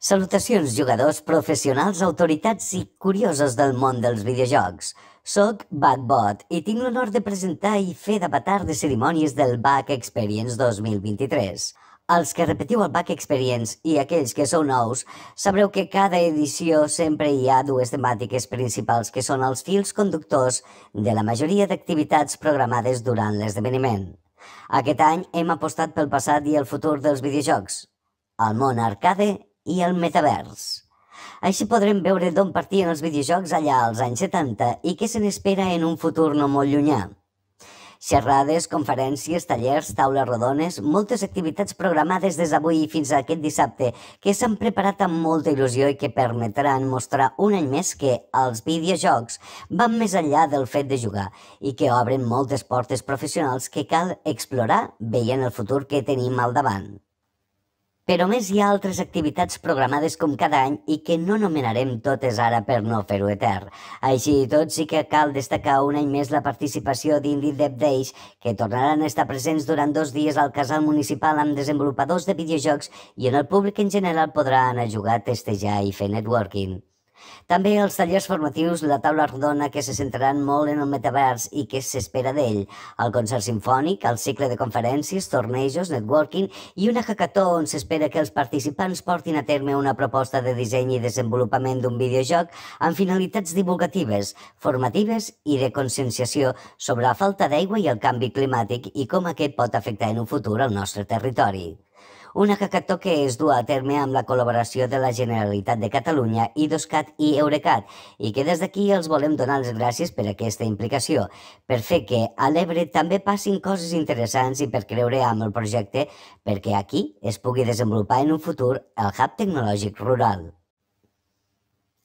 Salutacions, jugadors, professionals, autoritats i curiosos del món dels videojocs. Soc Backbot i tinc l'honor de presentar i fer d'avatar de cerimònies del Back Experience 2023. Els que repetiu el Back Experience i aquells que sou nous, sabreu que cada edició sempre hi ha dues temàtiques principals que són els fils conductors de la majoria d'activitats programades durant l'esdeveniment. Aquest any hem apostat pel passat i el futur dels videojocs, el món arcade i el metavers. Així podrem veure d'on partien els videojocs allà als anys 70 i què se n'espera en un futur no molt llunyà. Xerrades, conferències, tallers, taules rodones, moltes activitats programades des d'avui fins a aquest dissabte que s'han preparat amb molta il·lusió i que permetran mostrar un any més que els videojocs van més enllà del fet de jugar i que obren moltes portes professionals que cal explorar veient el futur que tenim al davant però més hi ha altres activitats programades com cada any i que no nomenarem totes ara per no fer-ho etern. Així i tot, sí que cal destacar un any més la participació d'Indie Dev Days, que tornaran a estar presents durant dos dies al casal municipal amb desenvolupadors de videojocs i on el públic en general podrà anar a jugar, testejar i fer networking. També els tallers formatius, la taula rodona que se centraran molt en el metavers i què s'espera d'ell, el concert sinfònic, el cicle de conferències, tornejos, networking i una hackató on s'espera que els participants portin a terme una proposta de disseny i desenvolupament d'un videojoc amb finalitats divulgatives, formatives i de conscienciació sobre la falta d'aigua i el canvi climàtic i com aquest pot afectar en un futur el nostre territori una cacató que es du a terme amb la col·laboració de la Generalitat de Catalunya i Doscat i Eurecat i que des d'aquí els volem donar les gràcies per aquesta implicació, per fer que a l'Ebre també passin coses interessants i per creure amb el projecte perquè aquí es pugui desenvolupar en un futur el hub tecnològic rural.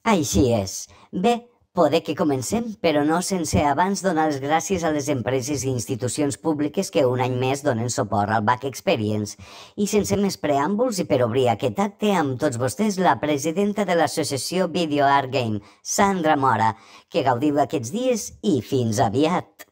Així és. Bé, Poder que comencem, però no sense abans donar les gràcies a les empreses i institucions públiques que un any més donen suport al Back Experience. I sense més preàmbuls i per obrir aquest acte amb tots vostès la presidenta de l'associació Video Art Game, Sandra Mora, que gaudiu aquests dies i fins aviat!